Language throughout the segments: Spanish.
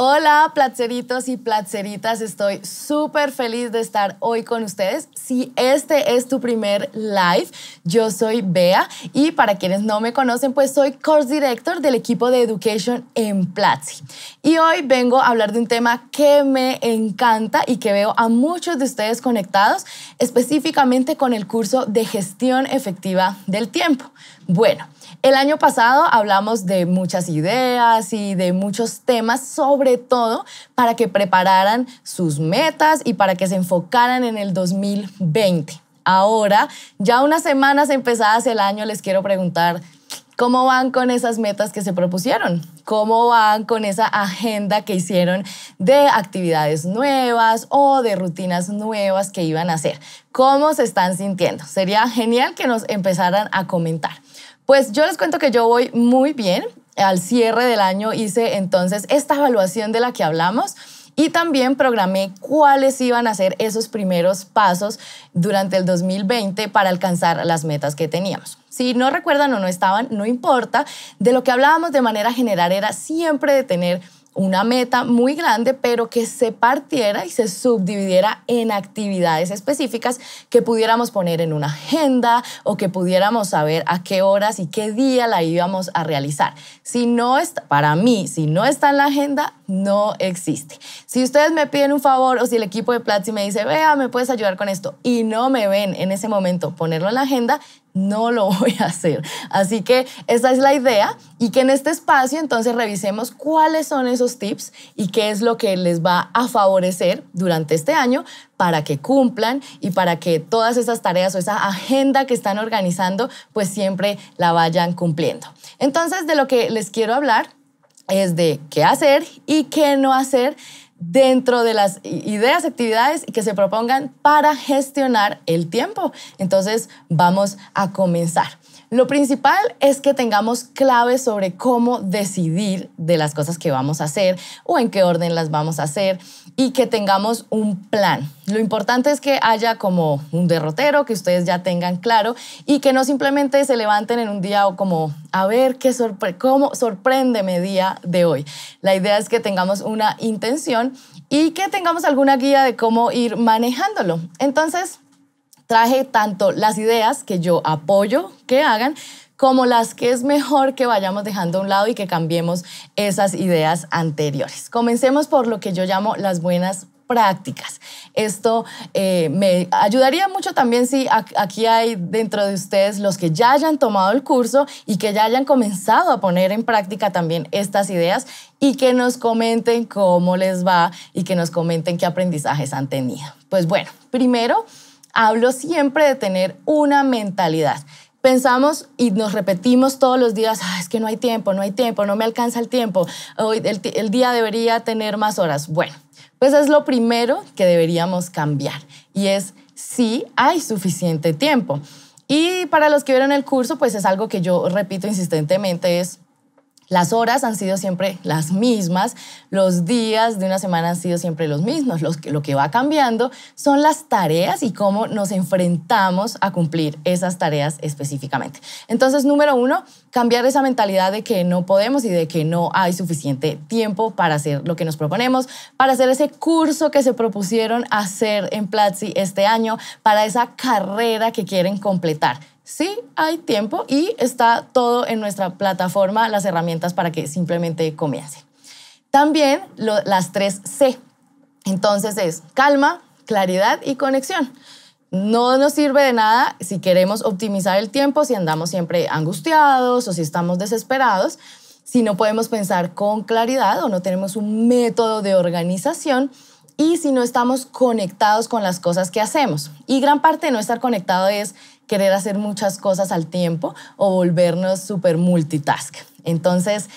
Hola, placeritos y placeritas. Estoy súper feliz de estar hoy con ustedes. Si este es tu primer live, yo soy Bea y para quienes no me conocen, pues soy Course Director del equipo de Education en Platzi. Y hoy vengo a hablar de un tema que me encanta y que veo a muchos de ustedes conectados, específicamente con el curso de gestión efectiva del tiempo. Bueno, el año pasado hablamos de muchas ideas y de muchos temas sobre todo para que prepararan sus metas y para que se enfocaran en el 2020. Ahora, ya unas semanas empezadas el año, les quiero preguntar, ¿Cómo van con esas metas que se propusieron? ¿Cómo van con esa agenda que hicieron de actividades nuevas o de rutinas nuevas que iban a hacer? ¿Cómo se están sintiendo? Sería genial que nos empezaran a comentar. Pues yo les cuento que yo voy muy bien al cierre del año hice entonces esta evaluación de la que hablamos y también programé cuáles iban a ser esos primeros pasos durante el 2020 para alcanzar las metas que teníamos. Si no recuerdan o no estaban, no importa. De lo que hablábamos de manera general era siempre de tener una meta muy grande, pero que se partiera y se subdividiera en actividades específicas que pudiéramos poner en una agenda o que pudiéramos saber a qué horas y qué día la íbamos a realizar. Si no está, para mí, si no está en la agenda, no existe. Si ustedes me piden un favor o si el equipo de Platzi me dice, vea, me puedes ayudar con esto y no me ven en ese momento ponerlo en la agenda, no lo voy a hacer. Así que esa es la idea y que en este espacio entonces revisemos cuáles son esos tips y qué es lo que les va a favorecer durante este año para que cumplan y para que todas esas tareas o esa agenda que están organizando pues siempre la vayan cumpliendo. Entonces de lo que les quiero hablar es de qué hacer y qué no hacer dentro de las ideas, actividades que se propongan para gestionar el tiempo. Entonces, vamos a comenzar. Lo principal es que tengamos clave sobre cómo decidir de las cosas que vamos a hacer o en qué orden las vamos a hacer y que tengamos un plan. Lo importante es que haya como un derrotero que ustedes ya tengan claro y que no simplemente se levanten en un día o como a ver qué sorprende cómo sorpréndeme día de hoy. La idea es que tengamos una intención y que tengamos alguna guía de cómo ir manejándolo. Entonces, traje tanto las ideas que yo apoyo que hagan, como las que es mejor que vayamos dejando a un lado y que cambiemos esas ideas anteriores. Comencemos por lo que yo llamo las buenas prácticas. Esto eh, me ayudaría mucho también si aquí hay dentro de ustedes los que ya hayan tomado el curso y que ya hayan comenzado a poner en práctica también estas ideas y que nos comenten cómo les va y que nos comenten qué aprendizajes han tenido. Pues bueno, primero hablo siempre de tener una mentalidad. Pensamos y nos repetimos todos los días, ah, es que no hay tiempo, no hay tiempo, no me alcanza el tiempo, hoy el, el día debería tener más horas. Bueno, pues es lo primero que deberíamos cambiar y es si hay suficiente tiempo. Y para los que vieron el curso, pues es algo que yo repito insistentemente, es las horas han sido siempre las mismas, los días de una semana han sido siempre los mismos. lo que va cambiando son las tareas y cómo nos enfrentamos a cumplir esas tareas específicamente. Entonces, número uno, cambiar esa mentalidad de que no podemos y de que no hay suficiente tiempo para hacer lo que nos proponemos, para hacer ese curso que se propusieron hacer en Platzi este año, para esa carrera que quieren completar. Sí, hay tiempo y está todo en nuestra plataforma, las herramientas para que simplemente comience. También las tres C. Entonces es calma, claridad y conexión. No nos sirve de nada si queremos optimizar el tiempo, si andamos siempre angustiados o si estamos desesperados, si no podemos pensar con claridad o no tenemos un método de organización y si no estamos conectados con las cosas que hacemos. Y gran parte de no estar conectado es querer hacer muchas cosas al tiempo o volvernos súper multitask. Entonces,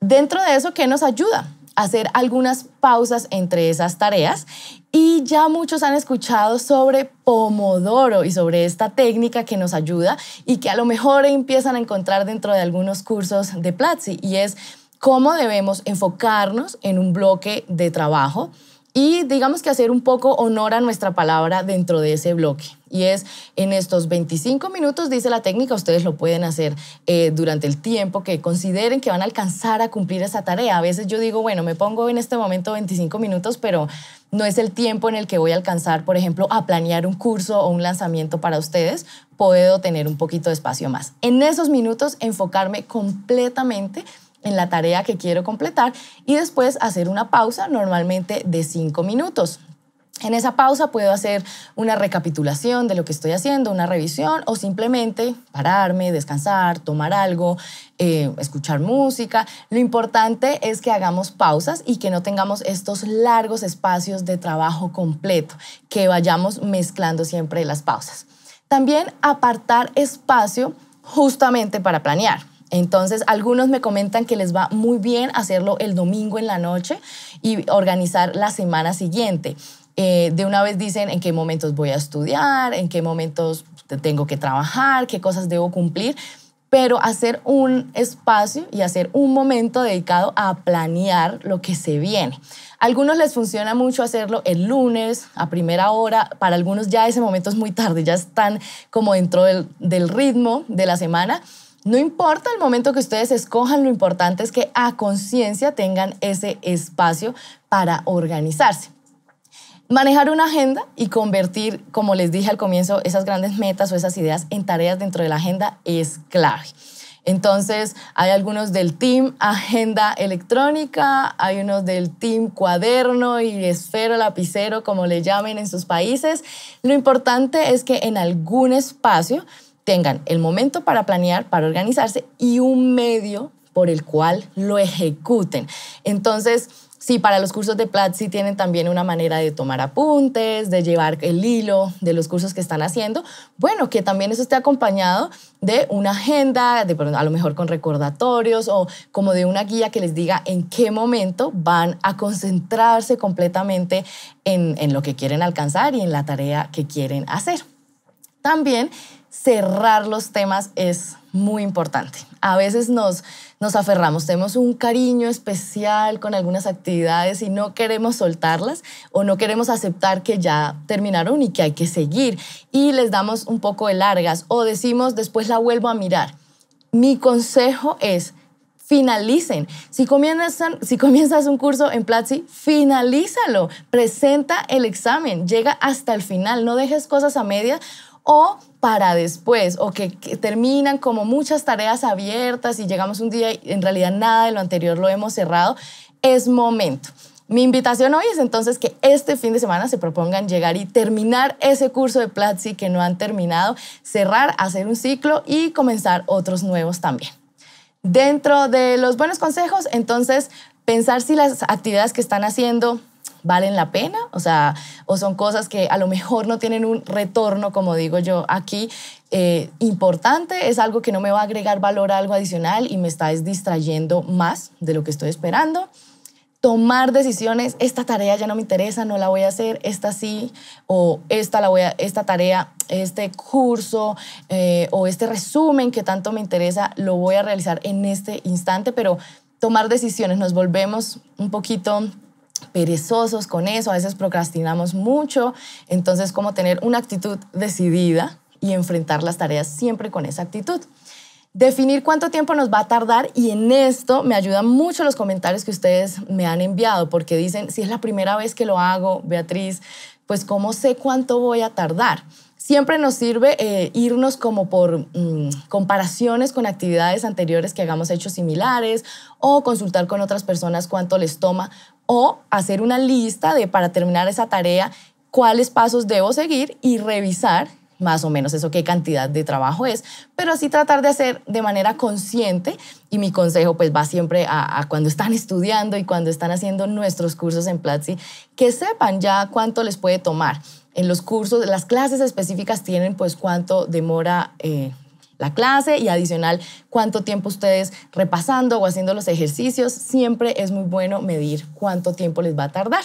dentro de eso, ¿qué nos ayuda? Hacer algunas pausas entre esas tareas y ya muchos han escuchado sobre Pomodoro y sobre esta técnica que nos ayuda y que a lo mejor empiezan a encontrar dentro de algunos cursos de Platzi y es cómo debemos enfocarnos en un bloque de trabajo y digamos que hacer un poco honor a nuestra palabra dentro de ese bloque. Y es en estos 25 minutos, dice la técnica, ustedes lo pueden hacer eh, durante el tiempo que consideren que van a alcanzar a cumplir esa tarea. A veces yo digo, bueno, me pongo en este momento 25 minutos, pero no es el tiempo en el que voy a alcanzar, por ejemplo, a planear un curso o un lanzamiento para ustedes. Puedo tener un poquito de espacio más. En esos minutos, enfocarme completamente en la tarea que quiero completar y después hacer una pausa normalmente de cinco minutos. En esa pausa puedo hacer una recapitulación de lo que estoy haciendo, una revisión o simplemente pararme, descansar, tomar algo, eh, escuchar música. Lo importante es que hagamos pausas y que no tengamos estos largos espacios de trabajo completo, que vayamos mezclando siempre las pausas. También apartar espacio justamente para planear. Entonces, algunos me comentan que les va muy bien hacerlo el domingo en la noche y organizar la semana siguiente. Eh, de una vez dicen en qué momentos voy a estudiar, en qué momentos tengo que trabajar, qué cosas debo cumplir, pero hacer un espacio y hacer un momento dedicado a planear lo que se viene. algunos les funciona mucho hacerlo el lunes a primera hora, para algunos ya ese momento es muy tarde, ya están como dentro del ritmo de la semana no importa el momento que ustedes escojan, lo importante es que a conciencia tengan ese espacio para organizarse. Manejar una agenda y convertir, como les dije al comienzo, esas grandes metas o esas ideas en tareas dentro de la agenda es clave. Entonces, hay algunos del team agenda electrónica, hay unos del team cuaderno y esfero lapicero, como le llamen en sus países. Lo importante es que en algún espacio tengan el momento para planear, para organizarse y un medio por el cual lo ejecuten. Entonces, Sí, para los cursos de Platzi sí tienen también una manera de tomar apuntes, de llevar el hilo de los cursos que están haciendo. Bueno, que también eso esté acompañado de una agenda, de, a lo mejor con recordatorios o como de una guía que les diga en qué momento van a concentrarse completamente en lo que quieren alcanzar y en la tarea que quieren hacer. También cerrar los temas es muy importante. A veces nos, nos aferramos, tenemos un cariño especial con algunas actividades y no queremos soltarlas o no queremos aceptar que ya terminaron y que hay que seguir y les damos un poco de largas o decimos después la vuelvo a mirar. Mi consejo es finalicen. Si comienzas un curso en Platzi, finalízalo, presenta el examen, llega hasta el final, no dejes cosas a medias o para después, o que, terminan como muchas tareas abiertas y llegamos un día y en realidad nada de lo anterior lo hemos cerrado, es momento. Mi invitación hoy es entonces que este fin de semana se propongan llegar y terminar ese curso de Platzi que no han terminado, cerrar, hacer un ciclo y comenzar otros nuevos también. Dentro de los buenos consejos, entonces, pensar si las actividades que están haciendo valen la pena, o sea, o son cosas que a lo mejor no tienen un retorno, como digo yo aquí, eh, importante, es algo que no me va a agregar valor algo adicional y me está distrayendo más de lo que estoy esperando tomar decisiones, esta tarea ya no me interesa, no la voy a hacer, esta sí, o esta, la voy a, esta tarea, este curso eh, o este resumen que tanto me interesa, lo voy a realizar en este instante, pero tomar decisiones, nos volvemos un poquito perezosos con eso, a veces procrastinamos mucho, entonces como tener una actitud decidida y enfrentar las tareas siempre con esa actitud. Definir cuánto tiempo nos va a tardar y en esto me ayudan mucho los comentarios que ustedes me han enviado porque dicen, si es la primera vez que lo hago, Beatriz, pues cómo sé cuánto voy a tardar. Siempre nos sirve eh, irnos como por mm, comparaciones con actividades anteriores que hagamos hechos similares o consultar con otras personas cuánto les toma o hacer una lista de para terminar esa tarea cuáles pasos debo seguir y revisar más o menos eso qué cantidad de trabajo es, pero así tratar de hacer de manera consciente y mi consejo pues va siempre a, cuando están estudiando y cuando están haciendo nuestros cursos en Platzi, que sepan ya cuánto les puede tomar. En los cursos, las clases específicas tienen pues cuánto demora eh, la clase y adicional cuánto tiempo ustedes repasando o haciendo los ejercicios. Siempre es muy bueno medir cuánto tiempo les va a tardar.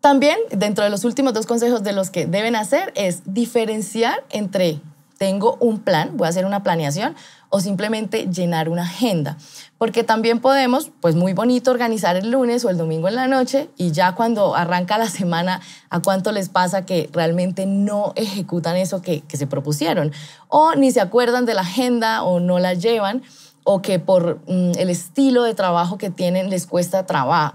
También, dentro de los últimos dos consejos de los que deben hacer es diferenciar entre tengo un plan, voy a hacer una planeación o simplemente llenar una agenda. Porque también podemos, pues muy bonito, organizar el lunes o el domingo en la noche y ya cuando arranca la semana, ¿a cuánto les pasa que realmente no ejecutan eso que, se propusieron? O ni se acuerdan de la agenda o no la llevan o que por mm, el estilo de trabajo que tienen les cuesta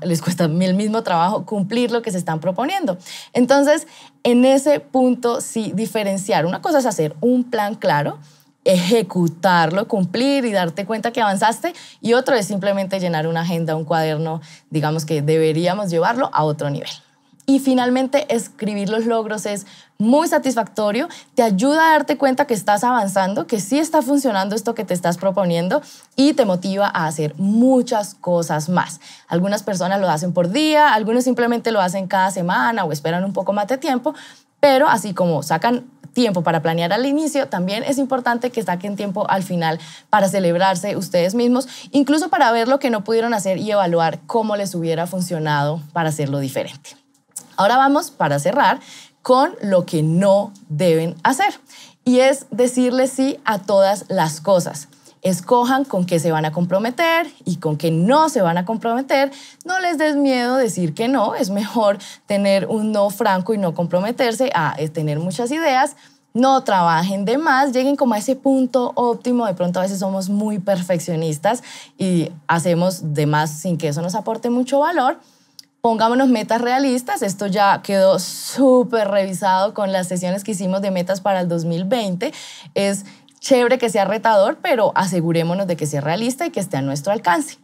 les cuesta el mismo trabajo cumplir lo que se están proponiendo. Entonces, en ese punto sí diferenciar. Una cosa es hacer un plan claro, ejecutarlo, cumplir y darte cuenta que avanzaste. Y otro es simplemente llenar una agenda, un cuaderno, digamos que deberíamos llevarlo a otro nivel. Y finalmente, escribir los logros es muy satisfactorio, te ayuda a darte cuenta que estás avanzando, que sí está funcionando esto que te estás proponiendo y te motiva a hacer muchas cosas más. Algunas personas lo hacen por día, algunos simplemente lo hacen cada semana o esperan un poco más de tiempo, pero así como sacan tiempo para planear al inicio, también es importante que saquen tiempo al final para celebrarse ustedes mismos, incluso para ver lo que no pudieron hacer y evaluar cómo les hubiera funcionado para hacerlo diferente. Ahora vamos, para cerrar, con lo que no deben hacer. Y es decirle sí a todas las cosas. Escojan con qué se van a comprometer y con qué no se van a comprometer. No les des miedo decir que no. Es mejor tener un no franco y no comprometerse a eh, tener muchas ideas no trabajen de más, lleguen como a ese punto óptimo, de pronto a veces somos muy perfeccionistas y hacemos de más sin que eso nos aporte mucho valor. Pongámonos metas realistas, esto ya quedó súper revisado con las sesiones que hicimos de metas para el 2020, es chévere que sea retador, pero asegurémonos de que sea realista y que esté a nuestro alcance.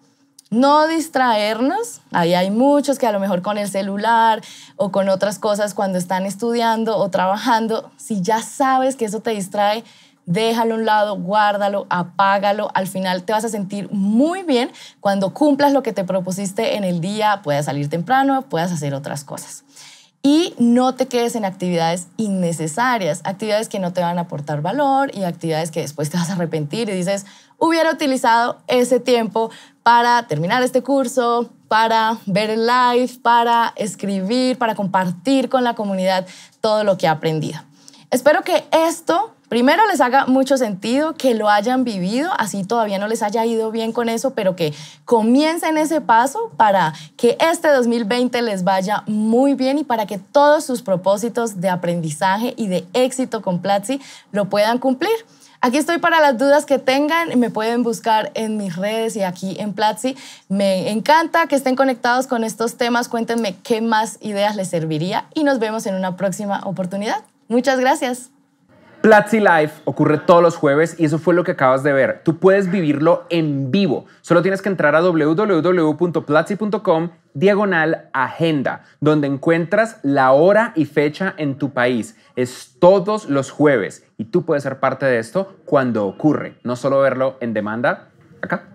No distraernos, ahí hay muchos que a lo mejor con el celular o con otras cosas cuando están estudiando o trabajando, si ya sabes que eso te distrae, déjalo a un lado, guárdalo, apágalo, al final te vas a sentir muy bien cuando cumplas lo que te propusiste en el día, puedas salir temprano, puedas hacer otras cosas. Y no te quedes en actividades innecesarias, actividades que no te van a aportar valor y actividades que después te vas a arrepentir y dices, hubiera utilizado ese tiempo para terminar este curso, para ver el live, para escribir, para compartir con la comunidad todo lo que he aprendido. Espero que esto primero les haga mucho sentido, que lo hayan vivido, así todavía no les haya ido bien con eso, pero que comiencen ese paso para que este 2020 les vaya muy bien y para que todos sus propósitos de aprendizaje y de éxito con Platzi lo puedan cumplir. Aquí estoy para las dudas que tengan, me pueden buscar en mis redes y aquí en Platzi. Me encanta que estén conectados con estos temas, cuéntenme qué más ideas les serviría y nos vemos en una próxima oportunidad. Muchas gracias. Platzi Life ocurre todos los jueves y eso fue lo que acabas de ver. Tú puedes vivirlo en vivo. Solo tienes que entrar a www.platzi.com diagonal agenda, donde encuentras la hora y fecha en tu país. Es todos los jueves y tú puedes ser parte de esto cuando ocurre, no solo verlo en demanda acá.